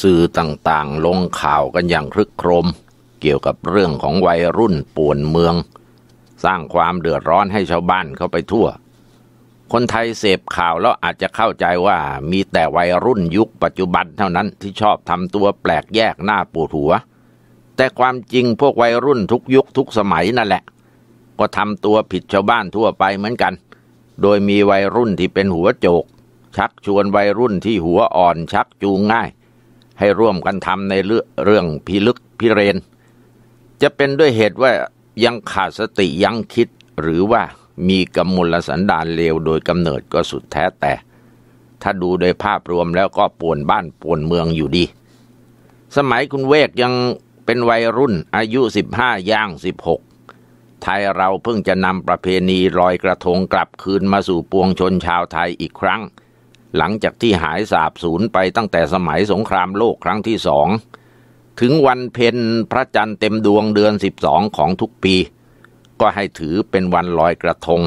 สื่อต่างๆลงข่าวกันอย่างคลึกโครม เกี่ยวกับเรื่องของวัยรุ่นป่วนเมือง สร้างความเดือดร้อนให้ชาวบ้านเข้าไปทั่ว คนไทยเสพข่าวแล้วอาจจะเข้าใจว่ามีแต่วัยรุ่นยุคปัจจุบันเท่านั้นที่ชอบทำตัวแปลกแยกหน้าปวดหัว แต่ความจริงพวกวัยรุ่นทุกยุคทุกสมัยนั่นแหละ ก็ทำตัวผิดชาวบ้านทั่วไปเหมือนกัน โดยมีวัยรุ่นที่เป็นหัวโจก ชักชวนวัยรุ่นที่หัวอ่อนชักจูงง่ายให้ร่วมกันทำในเรื่องพิลึกพิเรน จะเป็นด้วยเหตุว่ายังขาดสติยังคิดหรือว่ามีกำมลสันดานเลวโดยกำเนิดก็สุดแท้แต่ ถ้าดูโดยภาพรวมแล้วก็ป่วนบ้านป่วนเมืองอยู่ดี สมัยคุณเวกยังเป็นวัยรุ่นอายุ 15ย่าง 16 ไทยเราเพิ่งจะนำประเพณีลอยกระทงกลับคืนมาสู่ปวงชนชาวไทยอีกครั้งหลังจากที่หายสาบสูญไปตั้งแต่สมัยสงครามโลกครั้งที่สอง ถึงวันเพ็ญพระจันทร์เต็มดวงเดือนสิบสองของทุกปี ก็ให้ถือเป็นวันลอยกระทง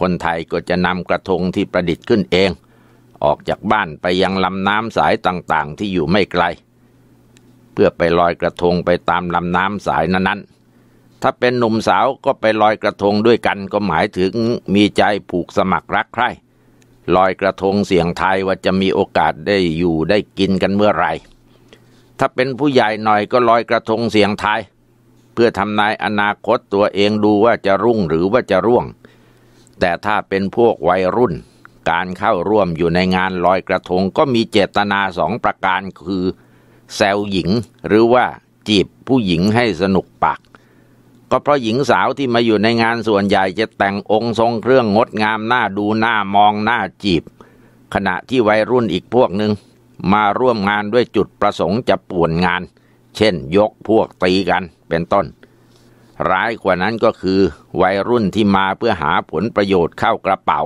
คนไทยก็จะนำกระทงที่ประดิษฐ์ขึ้นเอง ออกจากบ้านไปยังลำน้ำสายต่างๆที่อยู่ไม่ไกล เพื่อไปลอยกระทงไปตามลำน้ำสายนั้นๆ ถ้าเป็นหนุ่มสาวก็ไปลอยกระทงด้วยกันก็หมายถึงมีใจผูกสมัครรักใคร่ลอยกระทงเสียงไทยว่าจะมีโอกาสได้อยู่ได้กินกันเมื่อไหร่ถ้าเป็นผู้ใหญ่หน่อยก็ลอยกระทงเสียงไทย เพื่อทำนายอนาคตตัวเองดูว่าจะรุ่งหรือว่าจะร่วง แต่ถ้าเป็นพวกวัยรุ่นการเข้าร่วมอยู่ในงานลอยกระทงก็มีเจตนาสองประการคือแซวหญิงหรือว่าจีบผู้หญิงให้สนุกปากก็เพราะหญิงสาวที่มาอยู่ในงานส่วนใหญ่จะแต่งองค์ทรงเครื่องงดงามหน้าดูหน้ามองหน้าจีบ ขณะที่วัยรุ่นอีกพวกหนึ่งมาร่วมงานด้วยจุดประสงค์จะป่วนงาน เช่นยกพวกตีกันเป็นต้น ร้ายกว่านั้นก็คือ วัยรุ่นที่มาเพื่อหาผลประโยชน์เข้ากระเป๋า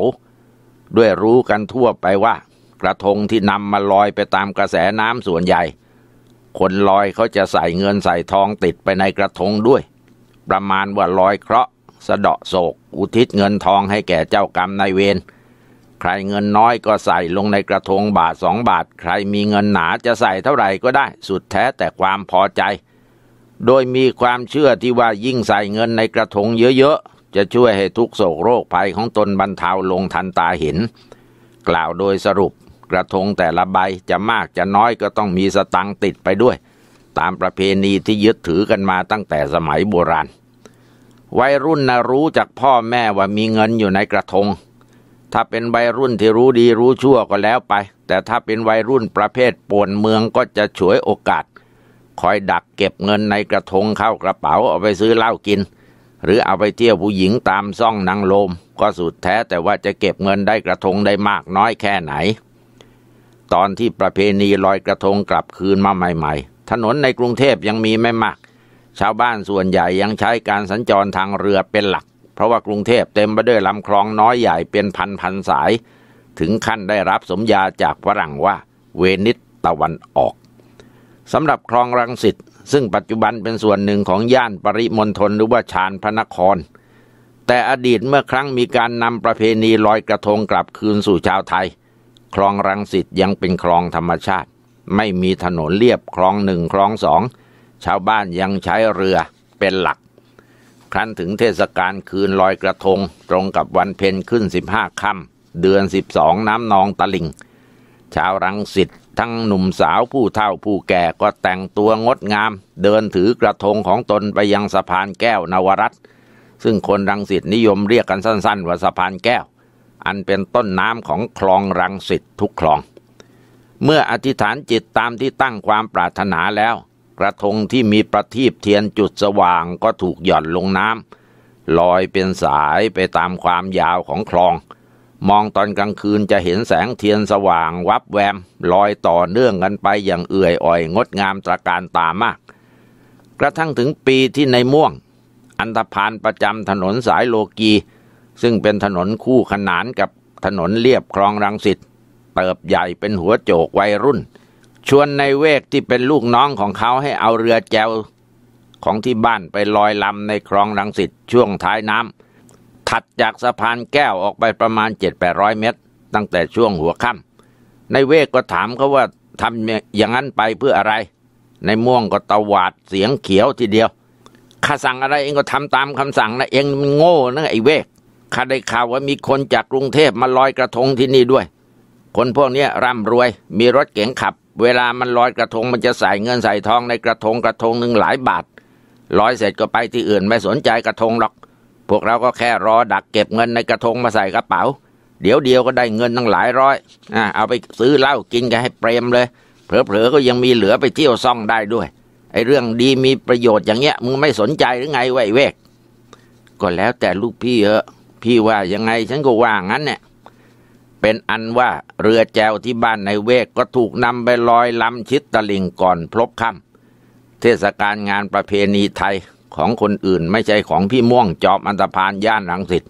ด้วยรู้กันทั่วไปว่า กระทงที่นำมาลอยไปตามกระแสน้ำส่วนใหญ่ คนลอยเขาจะใส่เงินใส่ทองติดไปในกระทงด้วยประมาณว่าลอยเคราะห์สะเดาะโศก อุทิศเงินทองให้แก่เจ้ากรรมนายเวรใครเงินน้อยก็ใส่ลงในกระทงบาทสองบาท ใครมีเงินหนาจะใส่เท่าไหร่ก็ได้สุดแท้แต่ความพอใจ โดยมีความเชื่อที่ว่ายิ่งใส่เงินในกระทงเยอะๆจะช่วยให้ทุกโศกโรคภัยของตนบรรเทาลงทันตาเห็น กล่าวโดยสรุป กระทงแต่ละใบจะมากจะน้อยก็ต้องมีสตังติดไปด้วยตามประเพณีที่ยึดถือกันมาตั้งแต่สมัยโบราณ วัยรุ่นนะรู้จากพ่อแม่ว่ามีเงินอยู่ในกระทง ถ้าเป็นวัยรุ่นที่รู้ดีรู้ชั่วก็แล้วไป แต่ถ้าเป็นวัยรุ่นประเภทป่วนเมืองก็จะฉวยโอกาสคอยดักเก็บเงินในกระทงเข้ากระเป๋า เอาไปซื้อเหล้ากิน หรือเอาไปเที่ยวผู้หญิงตามซ่องนางโลม ก็สุดแท้แต่ว่าจะเก็บเงินได้กระทงได้มากน้อยแค่ไหน ตอนที่ประเพณีลอยกระทงกลับคืนมาใหม่ถนนในกรุงเทพยังมีไม่มาก ชาวบ้านส่วนใหญ่ยังใช้การสัญจรทางเรือเป็นหลัก เพราะว่ากรุงเทพเต็มไปด้วยลำคลองน้อยใหญ่เป็นพันพันสาย ถึงขั้นได้รับสมญาจากฝรั่งว่าเวนิสตะวันออกสำหรับคลองรังสิตซึ่งปัจจุบันเป็นส่วนหนึ่งของย่านปริมณฑลหรือว่าชานพระนคร แต่อดีตเมื่อครั้งมีการนำประเพณีลอยกระทงกลับคืนสู่ชาวไทยคลองรังสิตยังเป็นคลองธรรมชาติไม่มีถนนเรียบคลองหนึ่งคลองสอง ชาวบ้านยังใช้เรือเป็นหลัก ครั้นถึงเทศกาลคืนลอยกระทงตรงกับวันเพ็ญขึ้นสิบห้าค่ำเดือนสิบสองน้ำนองตะลิงชาวรังสิตทั้งหนุ่มสาวผู้เฒ่าผู้แก่ก็แต่งตัวงดงาม เดินถือกระทงของตนไปยังสะพานแก้วนวรัต ซึ่งคนรังสิตนิยมเรียกกันสั้นๆว่าสะพานแก้ว อันเป็นต้นน้ำของคลองรังสิตทุกคลองเมื่ออธิษฐานจิตตามที่ตั้งความปรารถนาแล้ว กระทงที่มีประทีปเทียนจุดสว่างก็ถูกหย่อนลงน้ำลอยเป็นสายไปตามความยาวของคลอง มองตอนกลางคืนจะเห็นแสงเทียนสว่างวับแวมลอยต่อเนื่องกันไปอย่างเอื่อยอ่อยงดงามตระการตามาก กระทั่งถึงปีที่ในม่วง อันธพาลประจำถนนสายโลกีซึ่งเป็นถนนคู่ขนานกับถนนเลียบคลองรังสิตเติบใหญ่เป็นหัวโจกวัยรุ่น ชวนในเวกที่เป็นลูกน้องของเขาให้เอาเรือแจวของที่บ้านไปลอยลำในคลองรังสิตช่วงท้ายน้ำถัดจากสะพานแก้วออกไปประมาณเจ็ดแปดร้อยเมตร ตั้งแต่ช่วงหัวค่ำในเวกก็ถามเขาว่าทำอย่างนั้นไปเพื่ออะไร ในม่วงก็ตะวาดเสียงเขียวทีเดียวข้าสั่งอะไรเองก็ทำตามคำสั่งนะเองมันโง่นะไอ้เวกข้าได้ข่าวว่ามีคนจากกรุงเทพมาลอยกระทงที่นี่ด้วยคนพวกนี้ร่ำรวยมีรถเก๋งขับ เวลามันลอยกระทงมันจะใส่เงินใส่ทองในกระทงกระทงหนึ่งหลายบาทลอยเสร็จก็ไปที่อื่นไม่สนใจกระทงหรอก พวกเราก็แค่รอดักเก็บเงินในกระทงมาใส่กระเป๋าเดี๋ยวเดียวก็ได้เงินตั้งหลายร้อยอ่าเอาไปซื้อเหล้ากินกันให้เปรมเลยเผลอๆก็ยังมีเหลือไปเที่ยวซ่องได้ด้วยไอ้เรื่องดีมีประโยชน์อย่างเงี้ยมึงไม่สนใจหรือไงไว้เวกก็แล้วแต่ลูกพี่เออพี่ว่ายังไงฉันก็ว่างั้นเนี่ยเป็นอันว่าเรือแจวที่บ้านในเวกก็ถูกนำไปลอยลำชิดตะลิงก่อนพลบค่ำเทศกาลงานประเพณีไทยของคนอื่นไม่ใช่ของพี่ม่วงจอบอันตพานย่านหลังสิต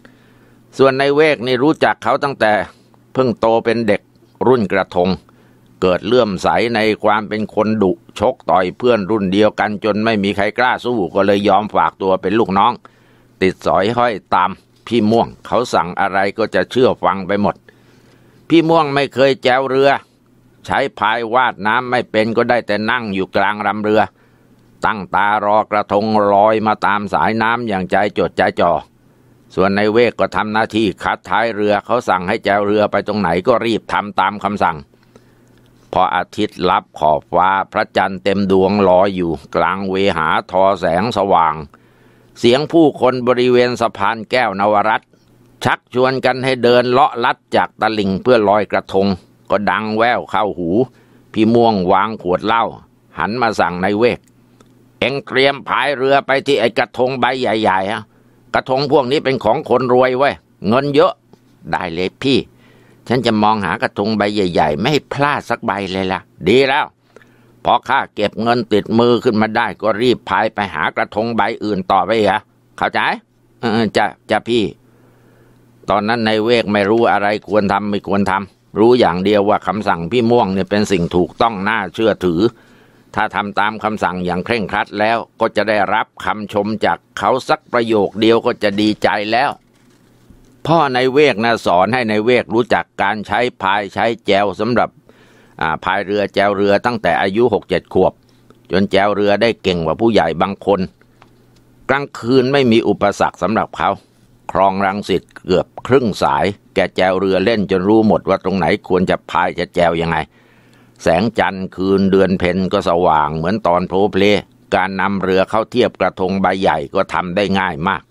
ส่วนในเวกนี่รู้จักเขาตั้งแต่เพิ่งโตเป็นเด็กรุ่นกระทงเกิดเลื่อมใสในความเป็นคนดุชกต่อยเพื่อนรุ่นเดียวกันจนไม่มีใครกล้าสู้ก็เลยยอมฝากตัวเป็นลูกน้อง ติดสอยห้อยตามพี่ม่วงเขาสั่งอะไรก็จะเชื่อฟังไปหมดพี่ม่วงไม่เคยแจวเรือ ใช้พายวาดน้ำไม่เป็นก็ได้แต่นั่งอยู่กลางลำเรือ ตั้งตารอกระทงลอยมาตามสายน้ำอย่างใจจดใจจ่อส่วนในเวกก็ทำหน้าที่คัดท้ายเรือเขาสั่งให้แจวเรือไปตรงไหนก็รีบทำตามคำสั่งพออาทิตย์ลับขอบฟ้าพระจันทร์เต็มดวงลอยอยู่กลางเวหาทอแสงสว่าง เสียงผู้คนบริเวณสะพานแก้วนวรัตชักชวนกันให้เดิน เลาะลัดจากตะลิ่งเพื่อลอยกระทง ก็ดังแววเข้าหูพี่ม่วงวางขวดเหล้าหันมาสั่งนายเวกเอ็งเตรียมพายเรือไปที่ไอ้กระทงใบใหญ่ๆฮะกระทงพวกนี้เป็นของคนรวยเว้ย เงินเยอะได้เลยพี่ ฉันจะมองหากระทงใบใหญ่ๆไม่พลาดสักใบเลยละ่ะ ดีแล้วพอข้าเก็บเงินติดมือขึ้นมาได้ ก็รีบพายไปหากระทงใบอื่นต่อไปเหรอเข้าใจเออจะจะพี่ตอนนั้นในเวกไม่รู้อะไรควรทำไม่ควรทำรู้อย่างเดียวว่าคำสั่งพี่ม่วงเนี่ยเป็นสิ่งถูกต้องน่าเชื่อถือ ถ้าทำตามคำสั่งอย่างเคร่งครัดแล้วก็จะได้รับคำชมจากเขาสักประโยคเดียวก็จะดีใจแล้ว พ่อในเวกนะสอนให้ในเวกรู้จักการใช้พายใช้แจวสำหรับพายเรือแจวเรือตั้งแต่อายุหกเจ็ดขวบ จนแจวเรือได้เก่งกว่าผู้ใหญ่บางคน กลางคืนไม่มีอุปสรรคสำหรับเขาครองรังสิตเกือบครึ่งสายแกแจวเรือเล่นจนรู้หมดว่าตรงไหนควรจะพายจะแจวยังไง แสงจันทร์คืนเดือนเพ็ญก็สว่างเหมือนตอนโพลเพลการนำเรือเข้าเทียบกระทงใบใหญ่ก็ทำได้ง่ายมาก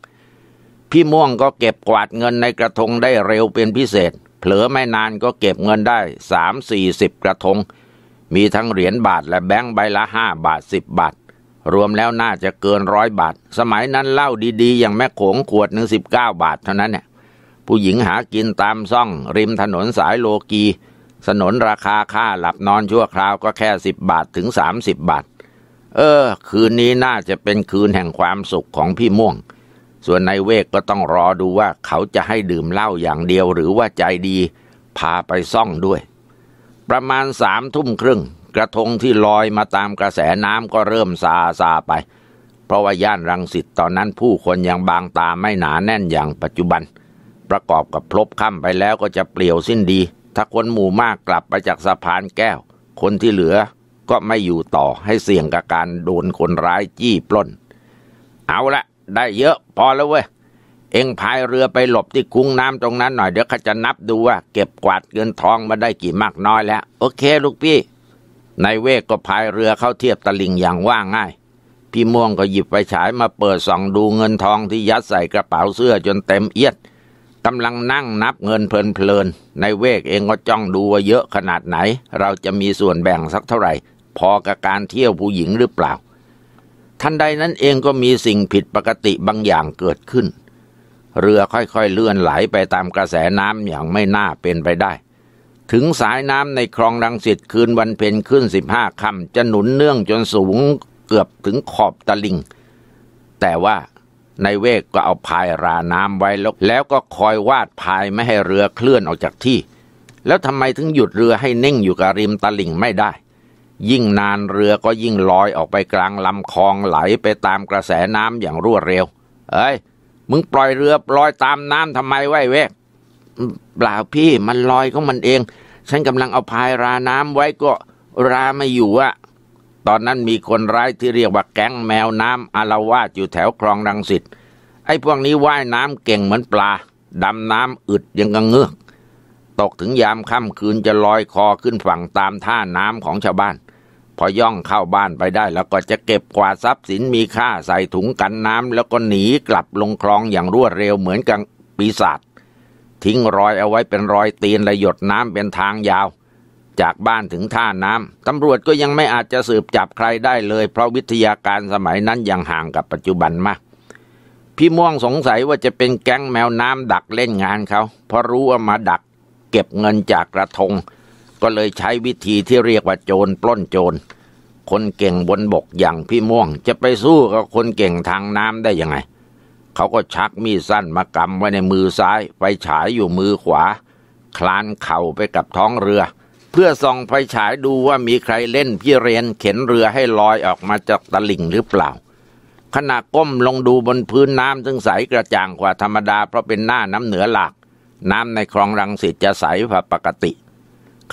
พี่ม่วงก็เก็บกวาดเงินในกระทงได้เร็วเป็นพิเศษ เผลอไม่นานก็เก็บเงินได้สามสี่สิบกระทง มีทั้งเหรียญบาทและแบงค์ใบละห้าบาทสิบบาทรวมแล้วน่าจะเกินร้อยบาท สมัยนั้นเหล้าดี ๆ อย่างแม่โขงขวดหนึ่งสิบเก้าบาทเท่านั้นเนี่ยผู้หญิงหากินตามซ่อง ริมถนนสายโลกี สนนราคาค่าหลับนอนชั่วคราวก็แค่สิบบาทถึงสามสิบบาท เออ คืนนี้น่าจะเป็นคืนแห่งความสุขของพี่ม่วง ส่วนนายเวกก็ต้องรอดูว่าเขาจะให้ดื่มเหล้าอย่างเดียวหรือว่าใจดีพาไปซ่องด้วย ประมาณสามทุ่มครึ่งกระทงที่ลอยมาตามกระแสน้ำก็เริ่มซาซาไป เพราะว่าย่านรังสิตตอนนั้นผู้คนยังบางตาไม่หนาแน่นอย่างปัจจุบัน ประกอบกับพลบค่ำไปแล้วก็จะเปลี่ยวสิ้นดี ถ้าคนหมู่มากกลับไปจากสะพานแก้ว คนที่เหลือก็ไม่อยู่ต่อให้เสี่ยงกับการโดนคนร้ายจี้ปล้น เอาละได้เยอะพอแล้วเว้ย เองพายเรือไปหลบที่คุ้งน้ำตรงนั้นหน่อย เดี๋ยวข้าจะนับดูว่า เก็บกวาดเงินทองมาได้กี่มากน้อยแล้ว โอเค ลูกพี่นายเวกก็พายเรือเข้าเทียบตะลิงอย่างว่าง่าย พี่ม่วงก็หยิบไปฉายมาเปิดส่องดูเงินทองที่ยัดใส่กระเป๋าเสื้อจนเต็มเอียดกำลังนั่งนับเงินเพลินๆนายเวกเองก็จ้องดูว่าเยอะขนาดไหน เราจะมีส่วนแบ่งสักเท่าไหร่ พอกับการเที่ยวผู้หญิงหรือเปล่าทันใดนั้นเองก็มีสิ่งผิดปกติบางอย่างเกิดขึ้น เรือค่อยๆเลื่อนไหลไปตามกระแสน้ำอย่างไม่น่าเป็นไปได้ถึงสายน้ำในคลองรังสิตคืนวันเพ็ญขึ้นสิบห้าคำจะหนุนเนื่องจนสูงเกือบถึงขอบตะลิงแต่ว่าในเวกก็เอาพายราน้ำไว้แล้วแล้วก็คอยวาดพายไม่ให้เรือเคลื่อนออกจากที่ แล้วทำไมถึงหยุดเรือให้นิ่งอยู่กับริมตะลิ่งไม่ได้ ยิ่งนานเรือก็ยิ่งลอยออกไปกลางลำคลองไหลไปตามกระแสน้ำอย่างรวดเร็ว เอ้ยมึงปล่อยเรือปล่อยตามน้ำทำไมไว้เวกเปล่าพี่มันลอยของมันเอง ฉันกำลังเอาพายราน้ำไว้ก็ ราไม่อยู่อะตอนนั้นมีคนร้ายที่เรียกว่าแก๊งแมวน้ำอารวาสอยู่แถวคลองรังสิตไอ้พวกนี้ว่ายน้ำเก่งเหมือนปลาดำน้ำอึดยังกระเงือกตกถึงยามค่ำคืนจะลอยคอขึ้นฝั่งตามท่าน้ำของชาวบ้าน พอย่องเข้าบ้านไปได้แล้วก็จะเก็บกวาดทรัพย์สินมีค่าใส่ถุงกันน้ำแล้วก็หนีกลับลงคลองอย่างรวดเร็วเหมือนกับปีศาจทิ้งรอยเอาไว้เป็นรอยตีนและหยดน้ำเป็นทางยาว จากบ้านถึงท่าน้ำตำรวจก็ยังไม่อาจจะสืบจับใครได้เลย เพราะวิทยาการสมัยนั้นยังห่างกับปัจจุบันมาก พี่ม่วงสงสัยว่าจะเป็นแก๊งแมวน้ำดักเล่นงานเขาเพราะรู้ว่ามาดักเก็บเงินจากกระทง ก็เลยใช้วิธีที่เรียกว่าโจรปล้นโจรคนเก่งบนบกอย่างพี่ม่วง จะไปสู้กับคนเก่งทางน้ำได้ยังไงเขาก็ชักมีดสั้นมากำไว้ในมือซ้ายไฟฉายอยู่มือขวา คลานเข่าไปกับท้องเรือ เพื่อส่องไฟฉายดูว่ามีใครเล่นพี่เรียนเข็นเรือให้ลอยออกมาจากตลิ่งหรือเปล่า ขณะก้มลงดูบนพื้นน้ำซึ่งใสกระจ่างกว่าธรรมดาเพราะเป็นหน้าน้ำเหนือหลักน้ำในคลองรังสิตจะใสผว่าปกติ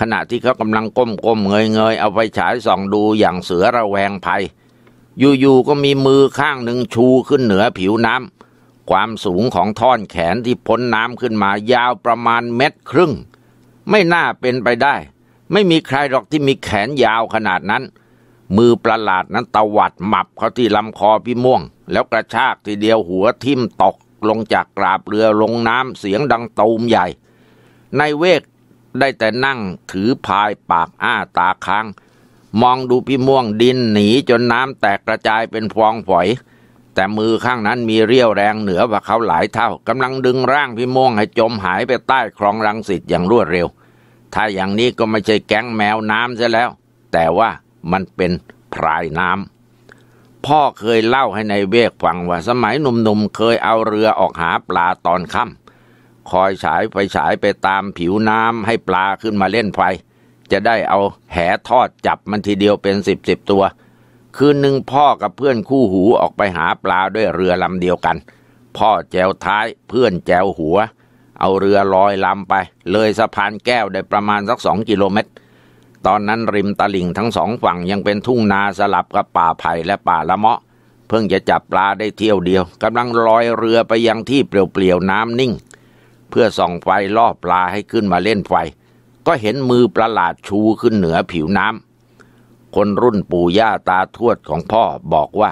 ขณะที่เขากำลังก้มๆเงยๆเอาไฟฉายส่องดูอย่างเสือระแวงภัยอยู่ๆก็มีมือข้างหนึ่งชูขึ้นเหนือผิวน้ำความสูงของท่อนแขนที่พ้นน้ำขึ้นมายาวประมาณเมตรครึ่งไม่น่าเป็นไปได้ ไม่มีใครหรอกที่มีแขนยาวขนาดนั้น มือประหลาดนั้นตวัดหมับ เขาที่ลำคอพี่ม่วง แล้วกระชากทีเดียวหัวทิ่มตกลงจากกราบเรือลงน้ำเสียงดังตูมใหญ่ ในเวกได้แต่นั่งถือพายปากอ้าตาค้างมองดูพี่ม่วงดินหนีจนน้ำแตกกระจายเป็นฟองฝอยแต่มือข้างนั้นมีเรี่ยวแรงเหนือกว่าเขาหลายเท่ากำลังดึงร่างพี่ม่วงให้จมหายไปใต้คลองรังสิตอย่างรวดเร็วถ้าอย่างนี้ก็ไม่ใช่แก๊งแมวน้ำซะแล้ว แต่ว่ามันเป็นพรายน้ำพ่อเคยเล่าให้ในเวกฟังว่าสมัยหนุ่มๆเคยเอาเรือออกหาปลาตอนค่ำคอยฉายไฟฉายไปตามผิวน้ำให้ปลาขึ้นมาเล่นไฟจะได้เอาแหทอดจับมันทีเดียวเป็นสิบสิบตัวคืนหนึ่งพ่อกับเพื่อนคู่หูออกไปหาปลาด้วยเรือลำเดียวกัน พ่อแจวท้ายเพื่อนแจวหัว เอาเรือลอยลำไปเลยสะพานแก้วได้ประมาณสักสองกิโลเมตร ตอนนั้นริมตลิ่งทั้งสองฝั่งยังเป็นทุ่งนาสลับกับป่าไผ่และป่าละเมาะ เพิ่งจะจับปลาได้เที่ยวเดียวกำลังลอยเรือไปยังที่เปลี่ยวๆ น้ำนิ่ง เพื่อส่องไฟล่อปลาให้ขึ้นมาเล่นไฟ ก็เห็นมือประหลาดชูขึ้นเหนือผิวน้ำคนรุ่นปู่ย่าตาทวดของพ่อบอกว่า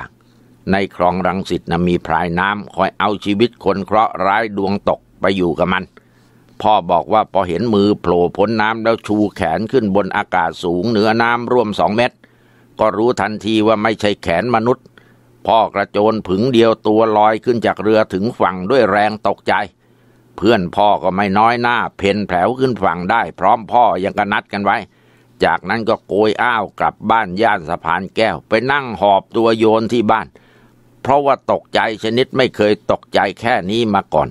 ในคลองรังสิตนะมีพรายน้ำคอยเอาชีวิตคนเคราะห์ร้ายดวงตกไปอยู่กับมัน พ่อบอกว่าพอเห็นมือโผล่พ้นน้ำแล้วชูแขนขึ้นบนอากาศสูงเหนือน้ำร่วมสองเมตร ก็รู้ทันทีว่าไม่ใช่แขนมนุษย์ พ่อกระโจนผึงเดียวตัวลอยขึ้นจากเรือถึงฝั่งด้วยแรงตกใจ เพื่อนพ่อก็ไม่น้อยหน้า เพนแผลวขึ้นฝั่งได้ พร้อมพ่อยังกระนัดกันไว้จากนั้นก็โกยอ้าวกลับบ้านย่านสะพานแก้ว ไปนั่งหอบตัวโยนที่บ้าน เพราะว่าตกใจชนิดไม่เคยตกใจแค่นี้มาก่อน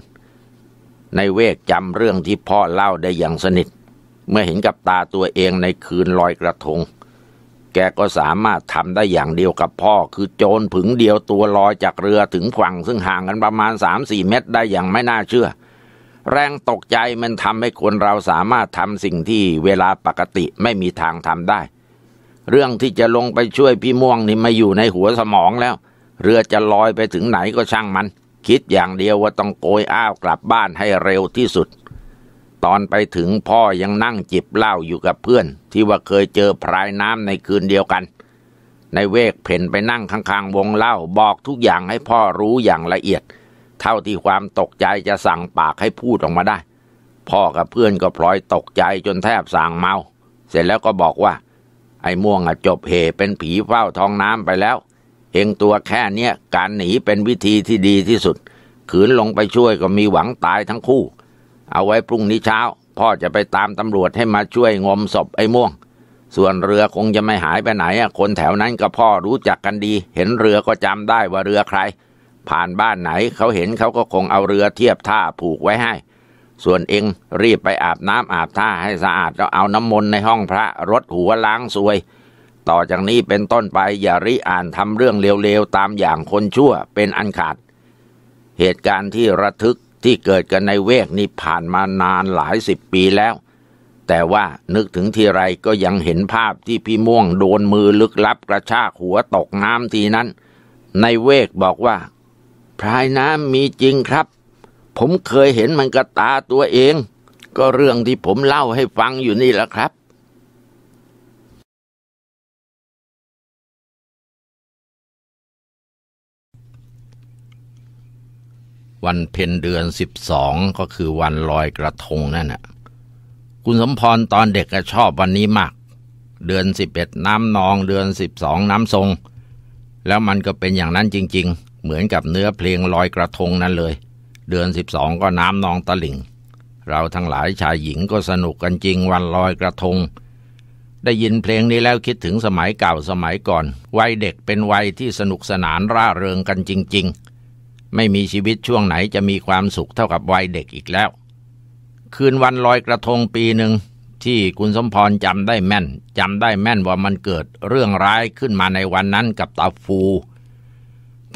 ในเวกจำเรื่องที่พ่อเล่าได้อย่างสนิทเมื่อเห็นกับตาตัวเองในคืนลอยกระทง แกก็สามารถทำได้อย่างเดียวกับพ่อคือโจรผึงเดียวตัวลอยจากเรือถึงฝั่งซึ่งห่าง กันประมาณสามสี่เมตรได้อย่างไม่น่าเชื่อแรงตกใจมันทำให้คนเราสามารถทำสิ่งที่เวลาปกติไม่มีทางทำได้ เรื่องที่จะลงไปช่วยพี่ม่วงนี่มาอยู่ในหัวสมองแล้ว เรือจะลอยไปถึงไหนก็ช่างมัน คิดอย่างเดียวว่าต้องโกยอ้าวกลับบ้านให้เร็วที่สุด ตอนไปถึงพ่อยังนั่งจิบเหล้าอยู่กับเพื่อน ที่ว่าเคยเจอพรายน้ำในคืนเดียวกัน ในเวกเพ่นไปนั่งข้าง ๆ วงเหล้าบอกทุกอย่างให้พ่อรู้อย่างละเอียดเท่าที่ความตกใจจะสั่งปากให้พูดออกมาได้ พ่อกับเพื่อนก็พลอยตกใจจนแทบสั่งเมา เสร็จแล้วก็บอกว่า ไอ้ม่วงอะจบเหเป็นผีเฝ้าท้องน้ำไปแล้ว เองตัวแค่เนี้ยการหนีเป็นวิธีที่ดีที่สุด ขืนลงไปช่วยก็มีหวังตายทั้งคู่ เอาไว้พรุ่งนี้เช้า พ่อจะไปตามตำรวจให้มาช่วยงมศพไอ้ม่วง ส่วนเรือคงจะไม่หายไปไหนคนแถวนั้นกับพ่อรู้จักกันดี เห็นเรือก็จำได้ว่าเรือใครผ่านบ้านไหนเขาเห็นเขาก็คงเอาเรือเทียบท่าผูกไว้ให้ ส่วนเองรีบไปอาบน้ำอาบท่าให้สะอาดแล้วเอาน้ำมนต์ในห้องพระรดหัวล้างซวย ต่อจากนี้เป็นต้นไปอย่าริอ่านทำเรื่องเลวๆตามอย่างคนชั่วเป็นอันขาด เหตุการณ์ที่ระทึกที่เกิดกันในเวกนี้ผ่านมานานหลายสิบปีแล้ว แต่ว่านึกถึงทีไรก็ยังเห็นภาพที่พี่ม่วงโดนมือลึกลับกระชากหัวตกน้ำทีนั้น ในเวกบอกว่าพรายน้ำมีจริงครับ ผมเคยเห็นมันกระตาตัวเอง ก็เรื่องที่ผมเล่าให้ฟังอยู่นี่แหละครับ วันเพ็ญเดือนสิบสองก็คือวันลอยกระทงนั่นน่ะคุณสมพรตอนเด็กก็ชอบวันนี้มาก เดือนสิบเอ็ดน้ำนองเดือนสิบสองน้ำทรง แล้วมันก็เป็นอย่างนั้นจริง ๆเหมือนกับเนื้อเพลงลอยกระทงนั้นเลย เดือนสิบสองก็น้ำนองตะลิ่งเราทั้งหลายชายหญิงก็สนุกกันจริงวันลอยกระทง ได้ยินเพลงนี้แล้วคิดถึงสมัยเก่าสมัยก่อนวัยเด็กเป็นวัยที่สนุกสนานร่าเริงกันจริง ๆ ไม่มีชีวิตช่วงไหนจะมีความสุขเท่ากับวัยเด็กอีกแล้วคืนวันลอยกระทงปีหนึ่งที่คุณสมพรจำได้แม่นจำได้แม่นว่ามันเกิดเรื่องร้ายขึ้นมาในวันนั้นกับตาฟู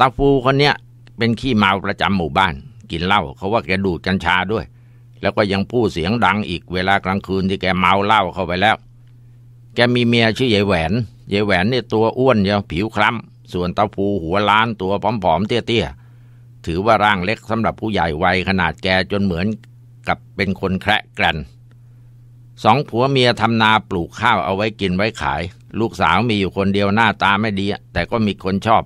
ตาฟูคนเนี้ยเป็นขี้เมาประจำหมู่บ้าน กินเหล้าเขาว่าแกดูดกัญชาด้วย แล้วก็ยังพูดเสียงดังอีกเวลากลางคืนที่แกเมาเหล้าเข้าไปแล้ว แกมีเมียชื่อยายแหวนยายแหวนเนี่ยตัวอ้วนยาวผิวคล้ำ ส่วนตาฟูหัวล้านตัวผอมๆเตี้ยๆ ถือว่าร่างเล็กสำหรับผู้ใหญ่วัยขนาดแกจนเหมือนกับเป็นคนแคระแกรนสองผัวเมียทำนาปลูกข้าวเอาไว้กินไว้ขาย ลูกสาวมีอยู่คนเดียวหน้าตาไม่ดีแต่ก็มีคนชอบ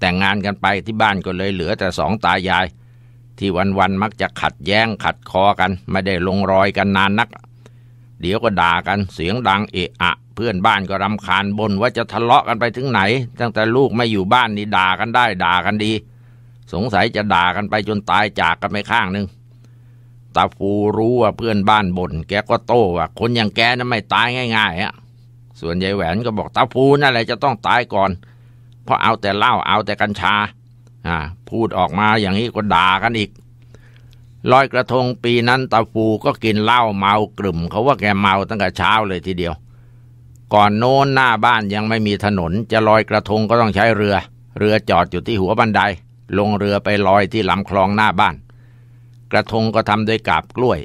แต่งงานกันไปที่บ้านก็เลยเหลือแต่สองตายาย ที่วันวันมักจะขัดแย้งขัดคอกัน ไม่ได้ลงรอยกันนานนัก เดี๋ยวก็ด่ากันเสียงดังเอะอะ เพื่อนบ้านก็รำคาญบนว่าจะทะเลาะกันไปถึงไหนตั้งแต่ลูกไม่อยู่บ้านนี่ด่ากันได้ด่ากันดี สงสัยจะด่ากันไปจนตายจากกันไปข้างหนึ่งตาฟูรู้ว่าเพื่อนบ้านบน่นแกก็โต้ว่าคนอย่างแกนั้นไม่ตายง่ายๆอ่ะส่วนยายแหวนก็บอกตาฟูนั่นแหละจะต้องตายก่อนเพราะเอาแต่เหล้าเอาแต่กัญชาอ่าพูดออกมาอย่างนี้ก็ด่ากันอีก ลอยกระทงปีนั้นตาฟูก็กินเหล้าเมากลุ่ม เขาว่าแกเมาตั้งแต่เช้าเลยทีเดียว ก่อนโน้นหน้าบ้านยังไม่มีถนนจะลอยกระทงก็ต้องใช้เรือ เรือจอดอยู่ที่หัวบันได ลงเรือไป ลอยที่ลำคลองหน้าบ้าน กระทงก็ทำด้วยกาบกล้วย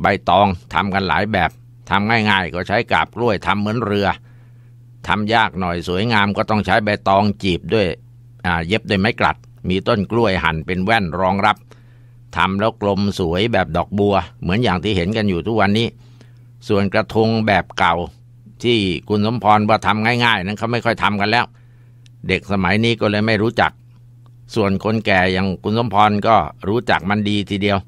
ใบตองทำกันหลายแบบทำง่ายๆ ก็ใช้กาบกล้วยทำเหมือนเรือทำยากหน่อยสวยงามก็ต้องใช้ใบตองจีบด้วยเย็บด้วยไม้กลัด มีต้นกล้วยหั่นเป็นแว่นรองรับทำแล้วกลมสวยแบบดอกบัว เหมือนอย่างที่เห็นกันอยู่ทุกวันนี้ ส่วนกระทงแบบเก่าที่คุณสมพรว่าทำง่ายๆ นั้นเขาไม่ค่อยทำกันแล้ว เด็กสมัยนี้ก็เลยไม่รู้จัก ส่วนคนแก่อย่างคุณสมพรก็รู้จักมันดีทีเดียว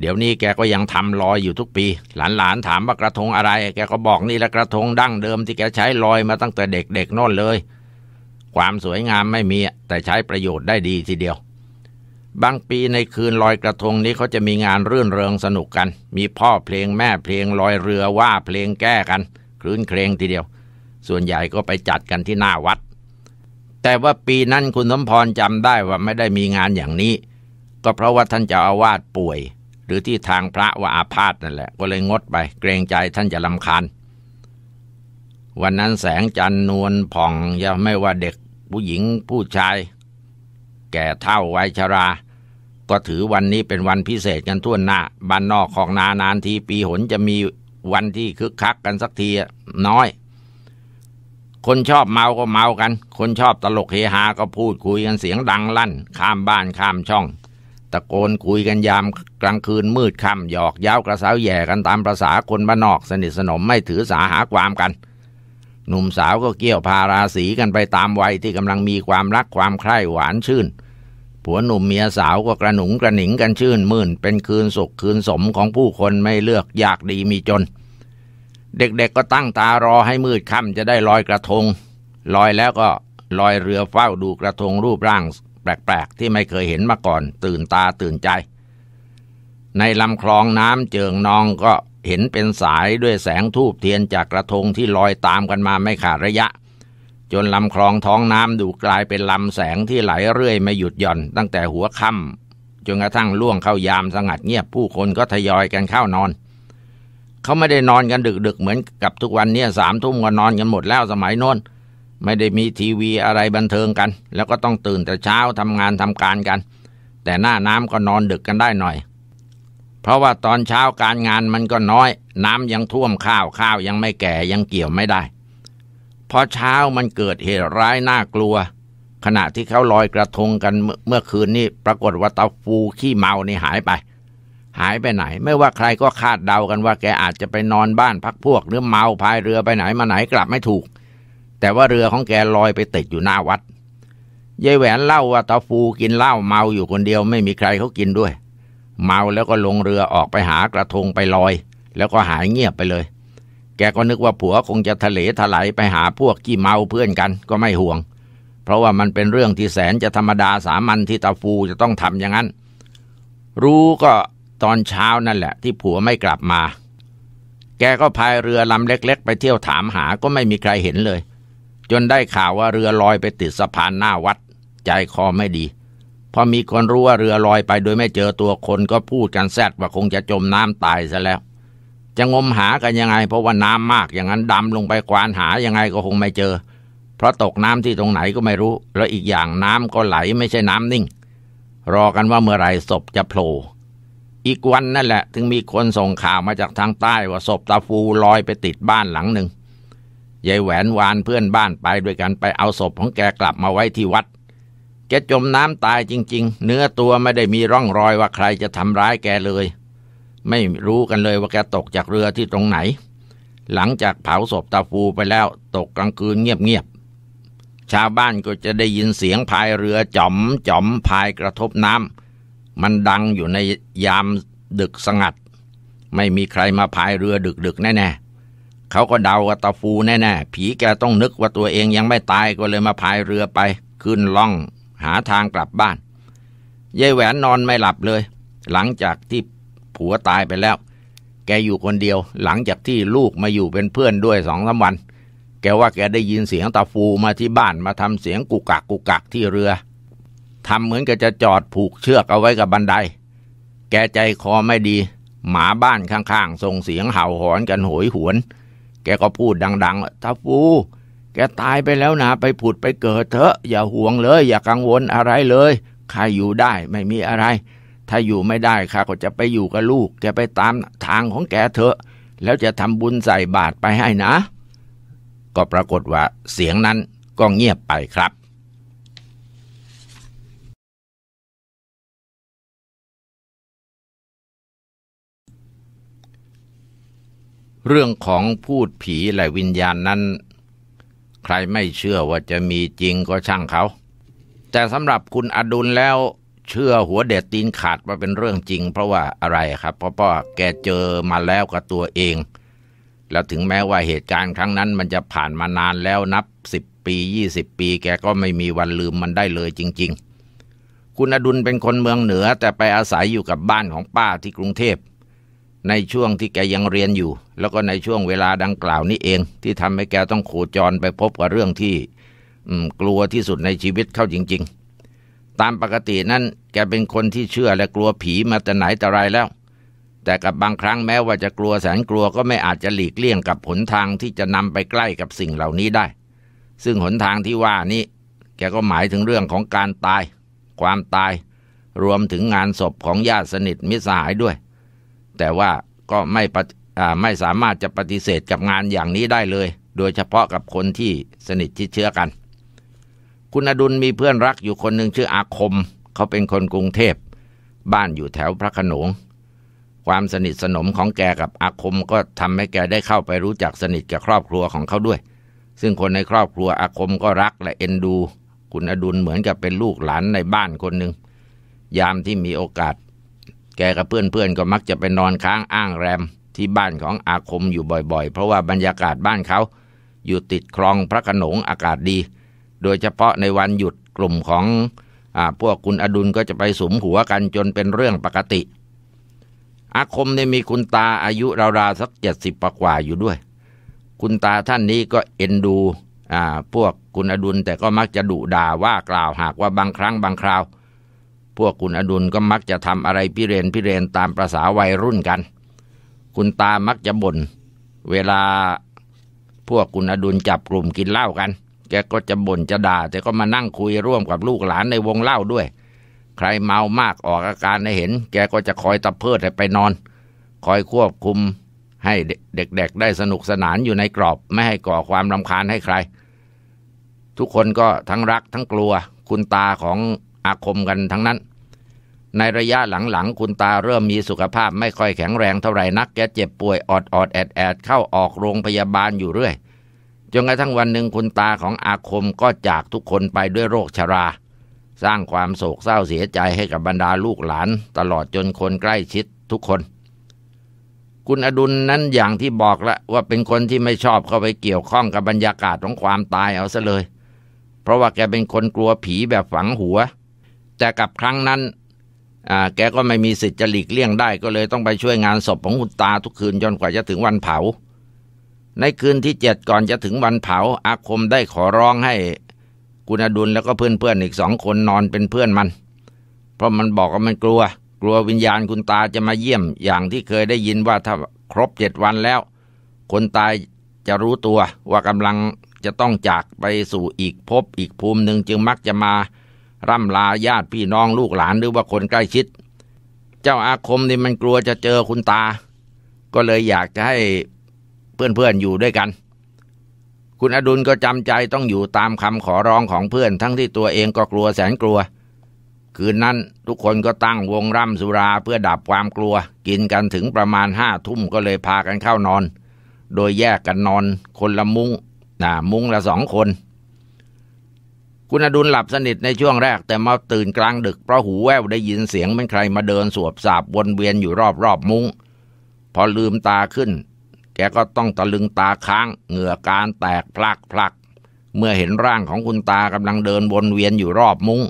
เดี๋ยวนี้แกก็ยังทำลอยอยู่ทุกปี หลาน ๆถามว่ากระทงอะไร แกก็บอกนี่แหละกระทงดั้งเดิมที่แกใช้ลอยมาตั้งแต่เด็กๆน่นเลย ความสวยงามไม่มีแต่ใช้ประโยชน์ได้ดีทีเดียว บางปีในคืนลอยกระทงนี้เขาจะมีงานรื่นเริงสนุกกัน มีพ่อเพลงแม่เพลงลอยเรือว่าเพลงแก้กันคลื่นเครงทีเดียว ส่วนใหญ่ก็ไปจัดกันที่หน้าวัด แต่ว่าปีนั้นคุณสมพรจำได้ว่าไม่ได้มีงานอย่างนี้ ก็เพราะว่าท่านเจ้าอาวาสป่วยหรือที่ทางพระว่าอาพาธนั่นแหละ ก็เลยงดไป เกรงใจท่านจะลำคาญ วันนั้นแสงจันนวลผ่องยังไม่ว่าเด็กผู้หญิงผู้ชายแก่เท่าวัยชรา ก็ถือวันนี้เป็นวันพิเศษกันทั่วหน้า บ้านนอกของนานานที ปีหนจะมีวันที่คึกคักกันสักทีน้อย คนชอบเมาก็เมากัน คนชอบตลกเฮฮาก็พูดคุยกันเสียงดังลั่น ข้ามบ้านข้ามช่องตะโกนคุยกันยามกลางคืนมืดค่ำหยอกเย้ากระสาวแย่กันตามประษาคนบ้านนอกสนิทสนมไม่ถือสาหาความกัน หนุ่มสาวก็เกี่ยวพาราสีกันไปตามวัยที่กำลังมีความรักความใคร่หวานชื่น ผัวหนุ่มเมียสาวก็กระหนุงกระหนิงกันชื่นมื่นเป็นคืนสุขคืนสมของผู้คนไม่เลือกอยากดีมีจน เด็กๆ ก็ตั้งตารอให้มืดค่ำจะได้ลอยกระทง ลอยแล้วก็ลอยเรือเฝ้าดูกระทงรูปร่างแปลกๆที่ไม่เคยเห็นมาก่อนตื่นตาตื่นใจ ในลำคลองน้ำเจิงนองก็เห็นเป็นสายด้วยแสงทูบเทียนจากกระทงที่ลอยตามกันมาไม่ขาดระยะ จนลำคลองท้องน้ำดูกลายเป็นลำแสงที่ไหลเรื่อยไม่หยุดหย่อน ตั้งแต่หัวค่ำจนกระทั่งล่วงเข้ายามสงัดเงียบผู้คนก็ทยอยกันเข้านอน เขาไม่ได้นอนกันดึก ๆ เหมือนกับทุกวันนี้สามทุ่มก็นอนกันหมดแล้วสมัยโน้นไม่ได้มีทีวีอะไรบันเทิงกัน แล้วก็ต้องตื่นแต่เช้าทำงานทำการกัน แต่หน้าน้ำก็นอนดึกกันได้หน่อย เพราะว่าตอนเช้าการงานมันก็น้อย น้ำยังท่วมข้าวข้าวยังไม่แก่ยังเกี่ยวไม่ได้พอเช้ามันเกิดเหตุร้ายน่ากลัว ขณะที่เขาลอยกระทงกันเมื่อคืนนี้ปรากฏว่าเตาฟูขี้เมานี่หายไป หายไปไหนไม่ว่าใครก็คาดเดากันว่าแกอาจจะไปนอนบ้านพักพวก หรือเมาพายเรือไปไหนมาไหนกลับไม่ถูกแต่ว่าเรือของแกลอยไปติดอยู่หน้าวัดยายแหวนเล่าว่าตาฟูกินเหล้าเมาอยู่คนเดียวไม่มีใครเขากินด้วย เมาแล้วก็ลงเรือออกไปหากระทงไปลอยแล้วก็หายเงียบไปเลย แกก็นึกว่าผัวคงจะทะเลถลายไปหาพวกกี่เมาเพื่อนกันก็ไม่ห่วง เพราะว่ามันเป็นเรื่องที่แสนจะธรรมดาสามัญที่ตาฟูจะต้องทำอย่างนั้น รู้ก็ตอนเช้านั่นแหละ ที่ผัวไม่กลับมา แกก็พายเรือลำเล็ก ๆ ไปเที่ยวถามหาก็ไม่มีใครเห็นเลยจนได้ข่าวว่าเรือลอยไปติดสะพานหน้าวัด ใจคอไม่ดีพอมีคนรู้ว่าเรือลอยไปโดยไม่เจอตัวคนก็พูดกันแซดว่าคงจะจมน้ำตายซะแล้ว จะงมหากันยังไงเพราะว่าน้ำมากอย่างนั้นดำลงไปควานหายังไงก็คงไม่เจอเพราะตกน้ำที่ตรงไหนก็ไม่รู้ แล้วอีกอย่างน้ำก็ไหลไม่ใช่น้ำนิ่ง รอกันว่าเมื่อไหร่ศพจะโผล่อีกวันนั่นแหละ ถึงมีคนส่งข่าวมาจากทางใต้ว่าศพตาฟูลอยไปติดบ้านหลังหนึ่งยายแหวนวานเพื่อนบ้านไปด้วยกันไปเอาศพของแกกลับมาไว้ที่วัดแกจมน้ำตายจริง ๆ เนื้อตัวไม่ได้มีร่องรอยว่าใครจะทำร้ายแกเลย ไม่รู้กันเลยว่าแกตกจากเรือที่ตรงไหน หลังจากเผาศพตาฟูไปแล้วตกกลางคืนเงียบๆชาวบ้านก็จะได้ยินเสียงพายเรือจ่อมจ่อมพายกระทบน้ำมันดังอยู่ในยามดึกสงัด ไม่มีใครมาพายเรือดึก ๆ แน่ๆเขาก็เดาว่าตาฟูแน่ๆ ผีแกต้องนึกว่าตัวเองยังไม่ตายก็เลยมาพายเรือไป ขึ้นล่องหาทางกลับบ้านยายแหวนนอนไม่หลับเลย หลังจากที่ผัวตายไปแล้ว แกอยู่คนเดียว หลังจากที่ลูกมาอยู่เป็นเพื่อนด้วยสองสาวัน แกว่าแกได้ยินเสียงตาฟูมาที่บ้านมาทำเสียงกุกกักกุกกักที่เรือ ทำเหมือนกับจะจอดผูกเชือกเอาไว้กับบันได แกใจคอไม่ดี หมาบ้านข้างๆ ส่งเสียงเห่าหอนกันโหยหวนแกก็พูดดังๆทัฟฟู แกตายไปแล้วนะ ไปผุดไปเกิดเถอะอย่าห่วงเลย อย่ากังวลอะไรเลยข้าอยู่ได้ไม่มีอะไร ถ้าอยู่ไม่ได้ข้าก็จะไปอยู่กับลูกแกไปตามทางของแกเถอะ แล้วจะทำบุญใส่บาตรไปให้นะ ก็ปรากฏว่าเสียงนั้นก็เงียบไปครับเรื่องของพูดผีและวิญญาณนั้น ใครไม่เชื่อว่าจะมีจริงก็ช่างเขา แต่สำหรับคุณอดุลแล้วเชื่อหัวเด็ดตีนขาดว่าเป็นเรื่องจริง เพราะว่าอะไรครับ เพราะพ่อแกเจอมาแล้วกับตัวเอง แล้วถึงแม้ว่าเหตุการณ์ครั้งนั้นมันจะผ่านมานานแล้วนับสิบปียี่สิบปี แกก็ไม่มีวันลืมมันได้เลยจริง ๆ คุณอดุลเป็นคนเมืองเหนือ แต่ไปอาศัยอยู่กับบ้านของป้าที่กรุงเทพในช่วงที่แกยังเรียนอยู่ แล้วก็ในช่วงเวลาดังกล่าวนี้เอง ที่ทำให้แกต้องโคจรไปพบกับเรื่องที่กลัวที่สุดในชีวิตเข้าจริง ๆ ตามปกตินั้นแกเป็นคนที่เชื่อและกลัวผีมาแต่ไหนแต่ไรแล้ว แต่กับบางครั้งแม้ว่าจะกลัวแสนกลัวก็ไม่อาจจะหลีกเลี่ยงกับหนทางที่จะนำไปใกล้กับสิ่งเหล่านี้ได้ ซึ่งหนทางที่ว่านี้แกก็หมายถึงเรื่องของการตาย ความตาย รวมถึงงานศพของญาติสนิทมิตรสหายด้วยแต่ว่าก็ไม่ไม่สามารถจะปฏิเสธกับงานอย่างนี้ได้เลย โดยเฉพาะกับคนที่สนิทชิดเชื้อกัน คุณอดุลมีเพื่อนรักอยู่คนหนึ่งชื่ออาคม เขาเป็นคนกรุงเทพ บ้านอยู่แถวพระขนง ความสนิทสนมของแกกับอาคมก็ทำให้แกได้เข้าไปรู้จักสนิทกับครอบครัวของเขาด้วย ซึ่งคนในครอบครัวอาคมก็รักและเอ็นดู คุณอดุลเหมือนกับเป็นลูกหลานในบ้านคนหนึ่งยามที่มีโอกาสแกกับเพื่อนๆก็มักจะไปนอนค้างอ้างแรมที่บ้านของอาคมอยู่บ่อยๆ เพราะว่าบรรยากาศบ้านเขา อยู่ติดคลองพระขนงอากาศดี โดยเฉพาะในวันหยุดกลุ่มของอพวกคุณอดุลก็จะไปสมหัวกันจนเป็นเรื่องปกติ อาคมเนี่ยมีคุณตาอายุราวๆสักเจ็ดสิบกว่าอยู่ด้วย คุณตาท่านนี้ก็เอ็นดูพวกคุณอดุลแต่ก็มักจะดุด่าว่ากล่าวหากว่าบางครั้งบางคราวพวกคุณอดุลก็มักจะทำอะไรพิเรนพิเรนตามประษาวัยรุ่นกัน คุณตามักจะบน่นเวลาพวกคุณอดุลจับกลุ่มกินเหล้ากัน แกก็จะบ่นจะด่า แต่ก็มานั่งคุยร่วมกับลูกหลานในวงเล่าด้วย ใครเมามากออกอาการให้เห็น แกก็จะคอยตะเพิดให้ไปนอน คอยควบคุมให้เด็ก ๆ ได้สนุกสนานอยู่ในกรอบ ไม่ให้ก่อความรำคาญให้ใคร ทุกคนก็ทั้งรักทั้งกลัวคุณตาของอาคมกันทั้งนั้น ในระยะหลังๆ คุณตาเริ่มมีสุขภาพไม่ค่อยแข็งแรงเท่าไหร่นัก แกเจ็บป่วยออดออดแอดแอดเข้าออกโรงพยาบาลอยู่เรื่อย จนกระทั่งวันหนึ่งคุณตาของอาคมก็จากทุกคนไปด้วยโรคชรา สร้างความโศกเศร้าเสียใจให้กับบรรดาลูกหลานตลอดจนคนใกล้ชิดทุกคน คุณอดุลนนั้นอย่างที่บอกละว่าเป็นคนที่ไม่ชอบเข้าไปเกี่ยวข้องกับบรรยากาศของความตายเอาซะเลย เพราะว่าแกเป็นคนกลัวผีแบบฝังหัวแต่กับครั้งนั้น แกก็ไม่มีสิทธิ์จะหลีกเลี่ยงได้ก็เลยต้องไปช่วยงานศพของคุณตาทุกคืนจนกว่าจะถึงวันเผา ในคืนที่เจ็ดก่อนจะถึงวันเผาอาคมได้ขอร้องให้คุณอดุลแล้วก็เพื่อนๆอีกสองคนนอนเป็นเพื่อนมัน เพราะมันบอกว่ามันกลัว กลัววิญญาณคุณตาจะมาเยี่ยมอย่างที่เคยได้ยินว่าถ้าครบเจ็ดวันแล้ว คนตายจะรู้ตัว ว่ากำลังจะต้องจากไปสู่อีกภพอีกภูมิหนึ่งจึงมักจะมาร่ำลาญาติพี่น้องลูกหลานหรือว่าคนใกล้ชิด เจ้าอาคมนี่มันกลัวจะเจอคุณตา ก็เลยอยากจะให้เพื่อนๆอยู่ด้วยกัน คุณ อดุลก็จำใจต้องอยู่ตามคำขอร้องของเพื่อน ทั้งที่ตัวเองก็กลัวแสนกลัว คืน นั้นทุกคนก็ตั้งวงร่ำสุราเพื่อดับความกลัว กินกันถึงประมาณห้าทุ่มก็เลยพากันเข้านอน โดยแยกกันนอนคนละมุง้งนะมุ้งละสองคนคุณอดุลหลับสนิทในช่วงแรกแต่มาตื่นกลางดึกเพราะหูแว่วได้ยินเสียงเป็นใครมาเดินสวบสาบวนเวียนอยู่รอบรอบมุง้งพอลืมตาขึ้น แกก็ต้องตะลึงตาค้าง เหงื่อการแตกพลักพลักเมื่อเห็นร่างของคุณตากำลังเดินวนเวียนอยู่รอบมุง้ง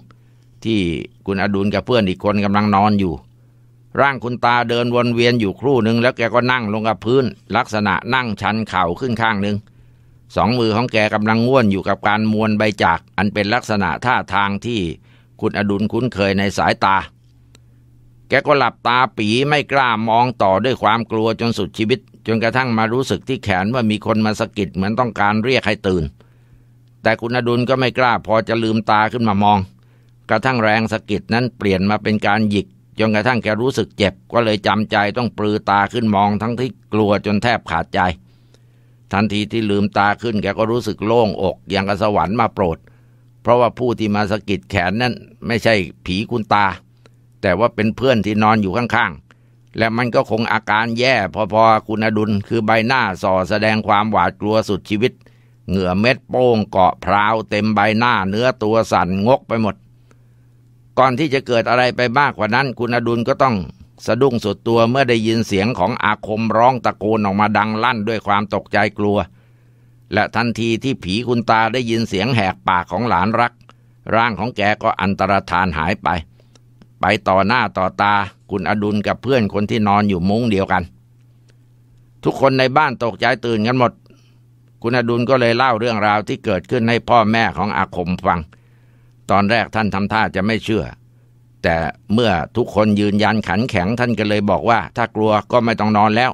ที่คุณอดุลกับเพื่อนอีกคนกำลังนอนอยู่ ร่างคุณตาเดินวนเวียนอยู่ครู่หนึ่งแล้วแกก็นั่งลงกับพื้นลักษณะนั่งชันเข่าขึ้นข้างหนึ่งสองมือของแกกำลังง่วนอยู่กับการมวนใบจากอันเป็นลักษณะท่าทางที่คุณอดุลคุ้นเคยในสายตา แกก็หลับตาปีไม่กล้ามองต่อด้วยความกลัวจนสุดชีวิต จนกระทั่งมารู้สึกที่แขนว่ามีคนมาสะกิดเหมือนต้องการเรียกให้ตื่น แต่คุณอดุลก็ไม่กล้าพอจะลืมตาขึ้นมามอง กระทั่งแรงสะกิดนั้นเปลี่ยนมาเป็นการหยิก จนกระทั่งแกรู้สึกเจ็บก็เลยจำใจต้องปลือตาขึ้นมองทั้งที่กลัวจนแทบขาดใจทันทีที่ลืมตาขึ้นแกก็รู้สึกโล่งอกอย่างกับสวรรค์มาโปรด เพราะว่าผู้ที่มาสะกิดแขนนั้นไม่ใช่ผีคุณตา แต่ว่าเป็นเพื่อนที่นอนอยู่ข้างๆ และมันก็คงอาการแย่พอๆ คุณอดุลคือใบหน้าส่อแสดงความหวาดกลัวสุดชีวิต เหงื่อเม็ดโป้งเกาะพราวเต็มใบหน้าเนื้อตัวสั่นงกไปหมด ก่อนที่จะเกิดอะไรไปมากกว่านั้น คุณอดุลก็ต้องสะดุ้งสุดตัวเมื่อได้ยินเสียงของอาคมร้องตะโกนออกมาดังลั่นด้วยความตกใจกลัว และทันทีที่ผีคุณตาได้ยินเสียงแหกปากของหลานรัก ร่างของแกก็อันตรธานหายไป ไปต่อหน้าต่อตาคุณอดุลกับเพื่อนคนที่นอนอยู่มุ้งเดียวกัน ทุกคนในบ้านตกใจตื่นกันหมด คุณอดุลก็เลยเล่าเรื่องราวที่เกิดขึ้นให้พ่อแม่ของอาคมฟัง ตอนแรกท่านทำท่าจะไม่เชื่อแต่เมื่อทุกคนยืนยันขันแข็งท่านก็เลยบอกว่า ถ้ากลัวก็ไม่ต้องนอนแล้ว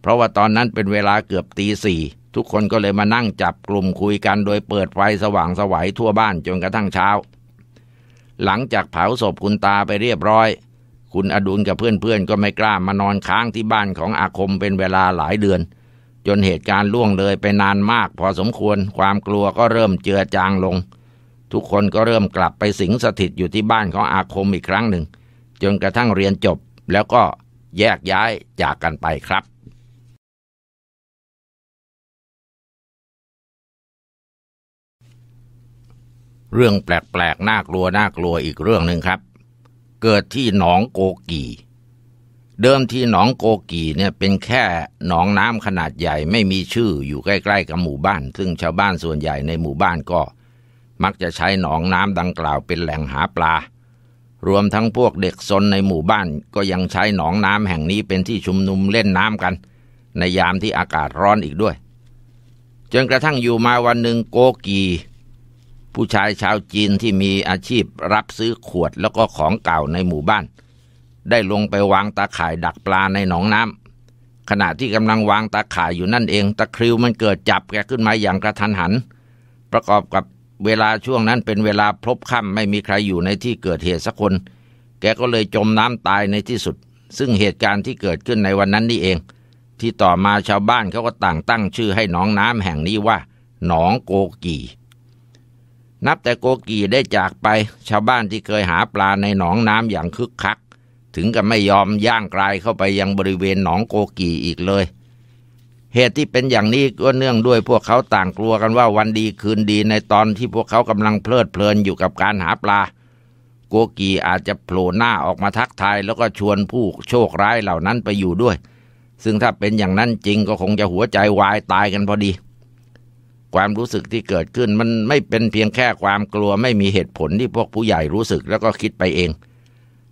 เพราะว่าตอนนั้นเป็นเวลาเกือบตีสี่ทุกคนก็เลยมานั่งจับกลุ่มคุยกันโดยเปิดไฟสว่างสวัยทั่วบ้านจนกระทั่งเช้า หลังจากเผาศพคุณตาไปเรียบร้อย คุณอดุลกับเพื่อนๆก็ไม่กล้ามานอนค้างที่บ้านของอาคมเป็นเวลาหลายเดือน จนเหตุการณ์ล่วงเลยไปนานมากพอสมควรความกลัวก็เริ่มเจือจางลงทุกคนก็เริ่มกลับไปสิงสถิตอยู่ที่บ้านของอาคมอีกครั้งหนึ่งจนกระทั่งเรียนจบแล้วก็แยกย้ายจากกันไปครับ เรื่องแปลกๆน่ากลัวน่ากลัวอีกเรื่องหนึ่งครับ เกิดที่หนองโกกีเดิมที่หนองโกกีเนี่ยเป็นแค่หนองน้ำขนาดใหญ่ไม่มีชื่ออยู่ใกล้ๆกับหมู่บ้าน ซึ่งชาวบ้านส่วนใหญ่ในหมู่บ้านก็มักจะใช้หนองน้ำดังกล่าวเป็นแหล่งหาปลา รวมทั้งพวกเด็กซนในหมู่บ้าน ก็ยังใช้หนองน้ำแห่งนี้เป็นที่ชุมนุมเล่นน้ำกัน ในยามที่อากาศร้อนอีกด้วย จนกระทั่งอยู่มาวันหนึ่งโกกีผู้ชายชาวจีนที่มีอาชีพรับซื้อขวดแล้วก็ของเก่าในหมู่บ้าน ได้ลงไปวางตาข่ายดักปลาในหนองน้ำขณะที่กำลังวางตาข่ายอยู่นั่นเอง ตะคริวมันเกิดจับแกขึ้นมาอย่างกระทันหัน ประกอบกับเวลาช่วงนั้นเป็นเวลาพลบค่ำไม่มีใครอยู่ในที่เกิดเหตุสักคน แกก็เลยจมน้ำตายในที่สุด ซึ่งเหตุการณ์ที่เกิดขึ้นในวันนั้นนี่เอง ที่ต่อมาชาวบ้านเขาก็ต่างตั้งชื่อให้หนองน้ำแห่งนี้ว่า หนองโกกีนับแต่โกกีได้จากไป ชาวบ้านที่เคยหาปลาในหนองน้ำอย่างคึกคัก ถึงกับไม่ยอมย่างกลายเข้าไปยังบริเวณหนองโกกีอีกเลยเหตุที่เป็นอย่างนี้ก็เนื่องด้วยพวกเขาต่างกลัวกันว่าวันดีคืนดีในตอนที่พวกเขากำลังเพลิดเพลินอยู่กับการหาปลาโกกีอาจจะโผล่หน้าออกมาทักทายแล้วก็ชวนผู้โชคร้ายเหล่านั้นไปอยู่ด้วย ซึ่งถ้าเป็นอย่างนั้นจริงก็คงจะหัวใจวายตายกันพอดี ความรู้สึกที่เกิดขึ้นมันไม่เป็นเพียงแค่ความกลัวไม่มีเหตุผลที่พวกผู้ใหญ่รู้สึกแล้วก็คิดไปเอง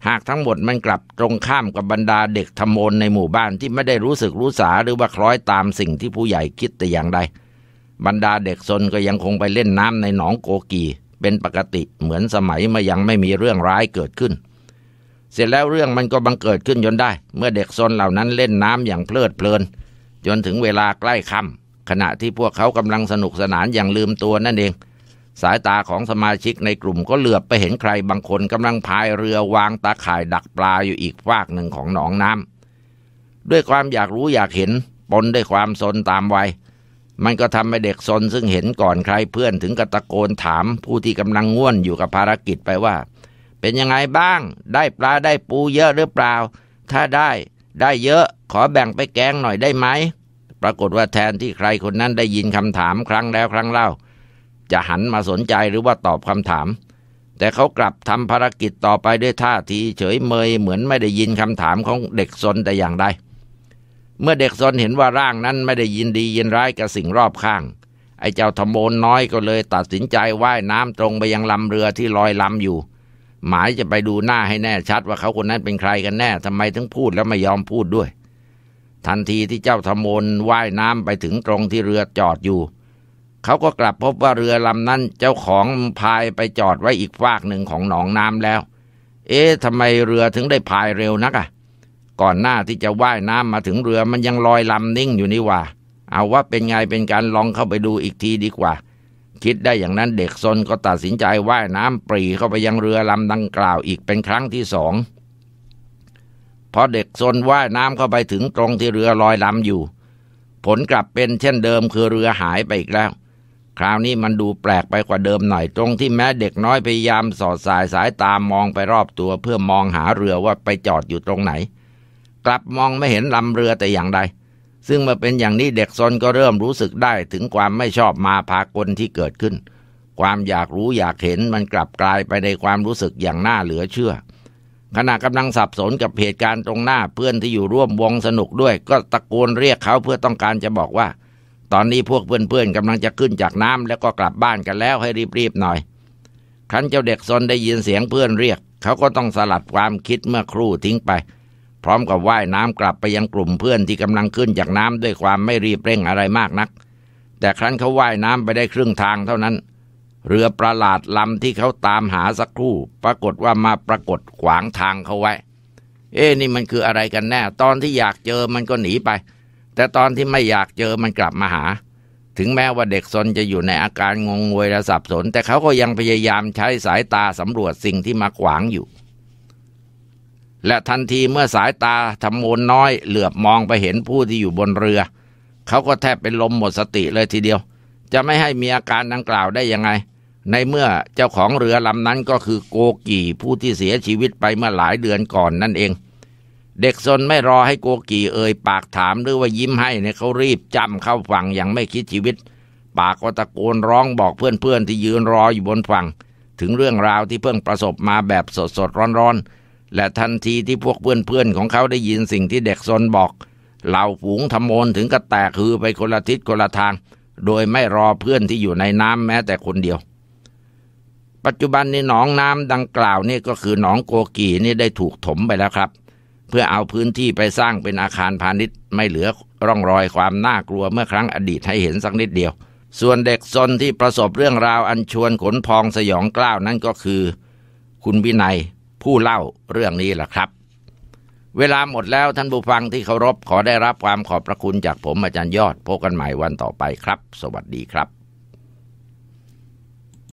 หากทั้งหมดมันกลับตรงข้ามกับบรรดาเด็กทำโมนในหมู่บ้านที่ไม่ได้รู้สึกรู้สาหรือว่าคล้อยตามสิ่งที่ผู้ใหญ่คิดแต่อย่างใดบรรดาเด็กซนก็ยังคงไปเล่นน้ำในหนองโกกีเป็นปกติเหมือนสมัยมายังไม่มีเรื่องร้ายเกิดขึ้น เสร็จแล้วเรื่องมันก็บังเกิดขึ้นจนได้ เมื่อเด็กซนเหล่านั้นเล่นน้ำอย่างเพลิดเพลิน จนถึงเวลาใกล้ค่ำขณะที่พวกเขากำลังสนุกสนานอย่างลืมตัวนั่นเองสายตาของสมาชิกในกลุ่มก็เหลือบไปเห็นใครบางคนกำลังพายเรือวางตาข่ายดักปลาอยู่อีกฟากหนึ่งของหนองน้ำ ด้วยความอยากรู้อยากเห็น ปนด้วยความสนตามวัยมันก็ทำให้เด็กซนซึ่งเห็นก่อนใครเพื่อนถึงกระตะโกนถามผู้ที่กำลังง่วนอยู่กับภารกิจไปว่า เป็นยังไงบ้าง ได้ปลาได้ปูเยอะหรือเปล่า ถ้าได้ ได้เยอะ ขอแบ่งไปแกงหน่อยได้ไหม ปรากฏว่าแทนที่ใครคนนั้นได้ยินคำถามครั้งแล้วครั้งเล่าจะหันมาสนใจหรือว่าตอบคำถาม แต่เขากลับทำภารกิจต่อไปด้วยท่าทีเฉยเมยเหมือนไม่ได้ยินคำถามของเด็กซนแต่อย่างใดเมื่อเด็กซนเห็นว่าร่างนั้นไม่ได้ยินดียินร้ายกับสิ่งรอบข้างไอ้เจ้าทโมนน้อยก็เลยตัดสินใจว่ายน้ำตรงไปยังลำเรือที่ลอยลำอยู่ หมายจะไปดูหน้าให้แน่ชัดว่าเขาคนนั้นเป็นใครกันแน่ทำไมถึงพูดแล้วไม่ยอมพูดด้วย ทันทีที่เจ้าทโมนว่ายน้ำไปถึงตรงที่เรือจอดอยู่เขาก็กลับพบว่าเรือลำนั้น เจ้าของพายไปจอดไว้อีกฟากหนึ่งของหนองน้ำแล้ว เอ๊ะทำไมเรือถึงได้พายเร็วนักอะ่ะก่อนหน้าที่จะว่ายน้ำมาถึงเรือมันยังลอยลำนิ่งอยู่นี่ว่า เอาว่าเป็นไงเป็นการลองเข้าไปดูอีกทีดีกว่า คิดได้อย่างนั้นเด็กซนก็ตัดสินใจว่ายน้ำปรีเข้าไปยังเรือลำดังกล่าวอีกเป็นครั้งที่สองพอเด็กซนว่ายน้ำเข้าไปถึงตรงที่เรือลอยลำอยู่ ผลกลับเป็นเช่นเดิมคือเรือหายไปอีกแล้วคราวนี้มันดูแปลกไปกว่าเดิมหน่อยตรงที่แม้เด็กน้อยพยายามสอดสายสายตามองไปรอบตัวเพื่อมองหาเรือว่าไปจอดอยู่ตรงไหน กลับมองไม่เห็นลำเรือแต่อย่างใด ซึ่งมาเป็นอย่างนี้เด็กซนก็เริ่มรู้สึกได้ถึงความไม่ชอบมาพากลที่เกิดขึ้น ความอยากรู้อยากเห็นมันกลับกลายไปในความรู้สึกอย่างน่าเหลือเชื่อ ขณะกำลังสับสนกับเหตุการณ์ตรงหน้าเพื่อนที่อยู่ร่วมวงสนุกด้วย ก็ตะโกนเรียกเขาเพื่อต้องการจะบอกว่าตอนนี้พวกเพื่อนๆกำลังจะขึ้นจากน้ำแล้วก็กลับบ้านกันแล้วให้รีบๆหน่อย ครั้นเจ้าเด็กซนได้ยินเสียงเพื่อนเรียก เขาก็ต้องสลัดความคิดเมื่อครู่ทิ้งไป พร้อมกับว่ายน้ำกลับไปยังกลุ่มเพื่อนที่กำลังขึ้นจากน้ำด้วยความไม่รีบเร่งอะไรมากนัก แต่ครั้นเขาว่ายน้ำไปได้ครึ่งทางเท่านั้น เรือประหลาดลำที่เขาตามหาสักครู่ ปรากฏว่ามาปรากฏขวางทางเขาไว้ เอ๊นี่มันคืออะไรกันแน่ ตอนที่อยากเจอมันก็หนีไปแต่ตอนที่ไม่อยากเจอมันกลับมาหา ถึงแม้ว่าเด็กซนจะอยู่ในอาการงงงวยและสับสน แต่เขาก็ยังพยายามใช้สายตาสำรวจสิ่งที่มาขวางอยู่ และทันทีเมื่อสายตาทำโมนน้อยเหลือบมองไปเห็นผู้ที่อยู่บนเรือ เขาก็แทบเป็นลมหมดสติเลยทีเดียว จะไม่ให้มีอาการดังกล่าวได้ยังไง ในเมื่อเจ้าของเรือลำนั้นก็คือโกกีผู้ที่เสียชีวิตไปเมื่อหลายเดือนก่อนนั่นเองเด็กซนไม่รอให้โกกี่เอ่ยปากถามหรือว่ายิ้มให้เนี่ยเขารีบจำเข้าฝั่งอย่างไม่คิดชีวิต ปากก็ตะโกนร้องบอกเพื่อนๆ ที่ยืนรออยู่บนฝั่งถึงเรื่องราวที่เพิ่งประสบมาแบบสดๆร้อนๆและทันทีที่พวกเพื่อนๆของเขาได้ยินสิ่งที่เด็กซนบอกเหล่าฝูงทำโมนถึงกระแตกคือไปคนละทิศคนละทางโดยไม่รอเพื่อนที่อยู่ในน้ำแม้แต่คนเดียว ปัจจุบันนี้หนองน้ำดังกล่าวนี่ก็คือหนองโกกีนี่ได้ถูกถมไปแล้วครับเพื่อเอาพื้นที่ไปสร้างเป็นอาคารพาณิชย์ไม่เหลือร่องรอยความน่ากลัวเมื่อครั้งอดีตให้เห็นสักนิดเดียว ส่วนเด็กซนที่ประสบเรื่องราวอันชวนขนพองสยองกล้าวนั่นก็คือ คุณวินัย ผู้เล่าเรื่องนี้แหละครับ เวลาหมดแล้วท่านผู้ฟังที่เคารพขอได้รับความขอบพระคุณจากผมอาจารย์ยอดพบกันใหม่วันต่อไปครับ สวัสดีครับ